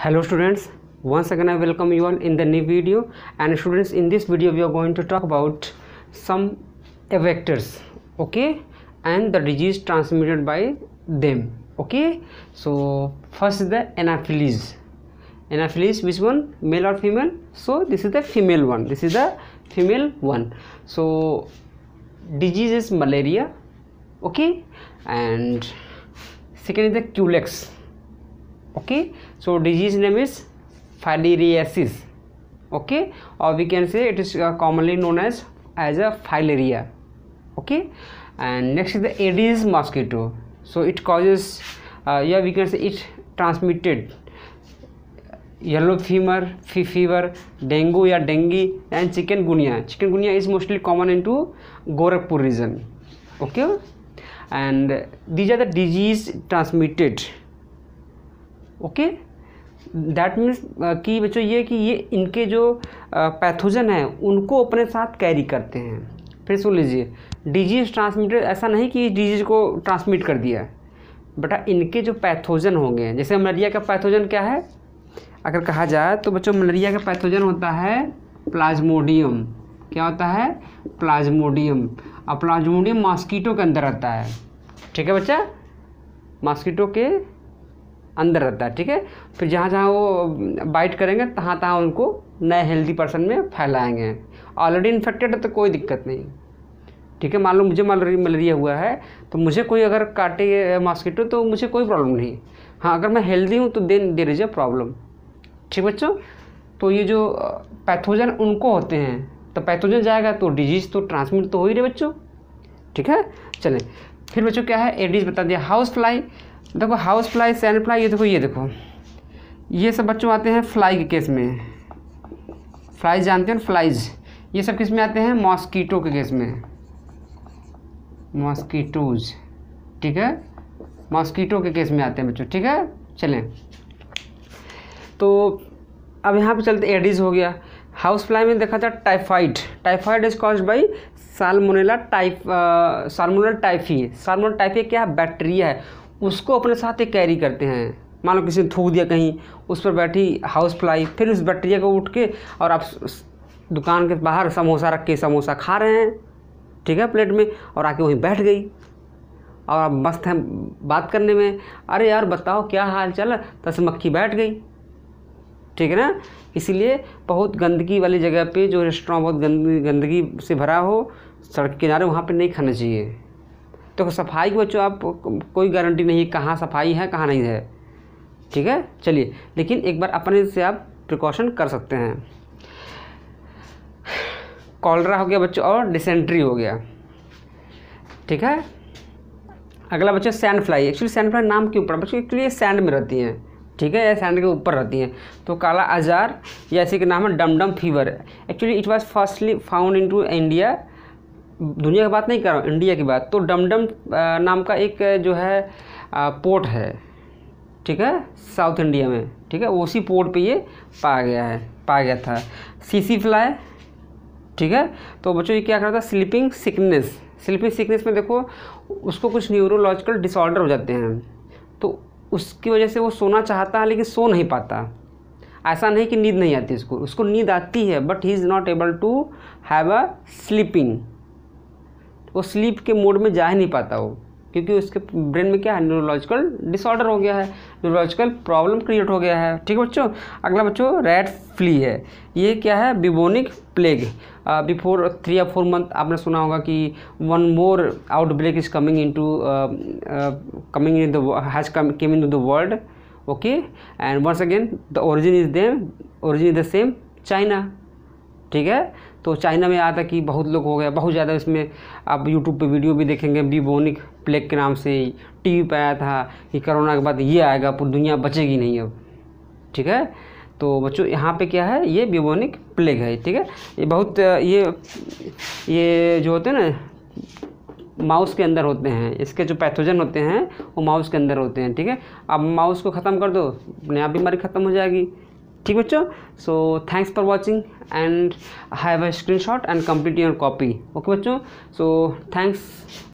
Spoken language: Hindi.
hello students once again i welcome you all in the new video and students in this video we are going to talk about some vectors okay and the disease transmitted by them okay so first is the anopheles anopheles which one male or female so this is the female one this is the female one so disease is malaria okay and second is the culex okay so disease name is filariasis okay or we can say it is uh, commonly known as as a filaria okay and next is the aedes mosquito so it causes uh, yeah we can say it transmitted uh, yellow fever fever dengue or dengue and chikungunya chikungunya is mostly common into gorakhpur region okay and these are the disease transmitted okay that means कि बच्चों ये कि ये इनके जो पैथोजन uh, हैं उनको अपने साथ कैरी करते हैं फिर सुन लीजिए डिजीज़ ट्रांसमिटेड ऐसा नहीं कि डिजीज़ को ट्रांसमिट कर दिया बेटा इनके जो पैथोजन होंगे जैसे मलेरिया का पैथोजन क्या है अगर कहा जाए तो बच्चों मलेरिया का पैथोजन होता है प्लाज्मोडियम क्या होता है प्लाज्मोडियम और प्लाज्मोडियम मॉस्कीटो के अंदर आता है ठीक है बच्चा मॉस्कीटो के अंदर रहता है ठीक है फिर जहाँ जहाँ वो बाइट करेंगे तहाँ तहाँ उनको नए हेल्दी पर्सन में फैलाएंगे ऑलरेडी इन्फेक्टेड है तो कोई दिक्कत नहीं ठीक है मान लो मुझे मलेरिया हुआ है तो मुझे कोई अगर काटे मॉस्किटो तो मुझे कोई प्रॉब्लम नहीं हाँ अगर मैं हेल्दी हूँ तो then there is a problem ठीक बच्चों तो ये जो पैथोजन उनको होते हैं तो पैथोजन जाएगा तो डिजीज़ तो ट्रांसमिट तो हो ही रहे बच्चों ठीक है चलें फिर बच्चों क्या है एडीज बता दिया हाउस फ्लाई देखो हाउस फ्लाई सैंड फ्लाई ये देखो ये देखो ये सब बच्चों आते हैं फ्लाई के केस में फ्लाइज जानते हो फ्लाइज ये सब किस में आते हैं मॉस्कीटो के केस में मॉस्कीटोज ठीक है मॉस्कीटो के केस में आते हैं बच्चों ठीक है चलें तो अब यहाँ पे चलते एडीज हो गया हाउस फ्लाई में देखा था typhoid typhoid is cause by salmonella typh salmonella typhi salmonella typhi क्या है बैक्टीरिया है उसको अपने साथ ही कैरी करते हैं मान लो किसी ने थूक दिया कहीं उस पर बैठी हाउस फ्लाई फिर उस बैक्टीरिया को उठ के और आप दुकान के बाहर समोसा रख के समोसा खा रहे हैं ठीक है प्लेट में और आके वहीं बैठ गई और आप मस्त हैं बात करने में अरे यार बताओ क्या हाल चाल तस मक्खी बैठ गई ठीक है ना इसीलिए बहुत गंदगी वाली जगह पे जो रेस्टोरेंट बहुत गंद गंदगी से भरा हो सड़क किनारे वहाँ पे नहीं खाना चाहिए देखो सफाई की बच्चों आप कोई गारंटी नहीं है कहाँ सफाई है कहाँ नहीं है ठीक है चलिए लेकिन एक बार अपने से आप प्रिकॉशन कर सकते हैं कॉलरा हो गया बच्चों और डिसेंट्री हो गया ठीक है अगला बच्चा sand fly actually sand fly नाम क्यों पड़ा बच्चों एक्चुअली ये सैंड में रहती हैं ठीक है या सैंड के ऊपर रहती हैं तो काला आजार या इसी के नाम है Dumdum fever actually it was firstly found into India दुनिया की बात नहीं कर रहा हूँ इंडिया की बात तो डमडम नाम का एक जो है पोर्ट है ठीक है साउथ इंडिया में ठीक है उसी पोर्ट पे ये पाया गया है पाया गया था सीसी फ्लाई ठीक है तो बच्चों ये क्या कर रहा था स्लीपिंग सिकनेस स्लीपिंग सिकनेस में देखो उसको कुछ न्यूरोलॉजिकल डिसऑर्डर हो जाते हैं तो उसकी वजह से वो सोना चाहता है लेकिन सो नहीं पाता ऐसा नहीं कि नींद नहीं आती उसको उसको नींद आती है but he is not able to have a sleeping वो स्लीप के मोड में जा ही नहीं पाता वो क्योंकि उसके ब्रेन में क्या है न्यूरोलॉजिकल डिसऑर्डर हो गया है न्यूरोलॉजिकल प्रॉब्लम क्रिएट हो गया है ठीक है बच्चों अगला बच्चों रेड फ्ली है ये क्या है bubonic plague before three or four month आपने सुना होगा कि one more outbreak is coming in to coming in these come came in to the world okay and once again the origin is them origin is the same China ठीक है तो चाइना में आया था कि बहुत लोग हो गया बहुत ज़्यादा इसमें आप यूट्यूब पे वीडियो भी देखेंगे बीबोनिक प्लेग के नाम से टीवी पे आया था कि कोरोना के बाद ये आएगा पूरी दुनिया बचेगी नहीं अब ठीक है तो बच्चों यहाँ पे क्या है ये बीबोनिक प्लेग है ठीक है ये बहुत ये ये जो होते हैं ना माउस के अंदर होते हैं इसके जो पैथोजन होते हैं वो माउस के अंदर होते हैं ठीक है अब माउस को ख़त्म कर दो अपने आप बीमारी ख़त्म हो जाएगी ठीक बच्चो so thanks for watching and have a screenshot and complete your copy okay बच्चों सो थैंक्स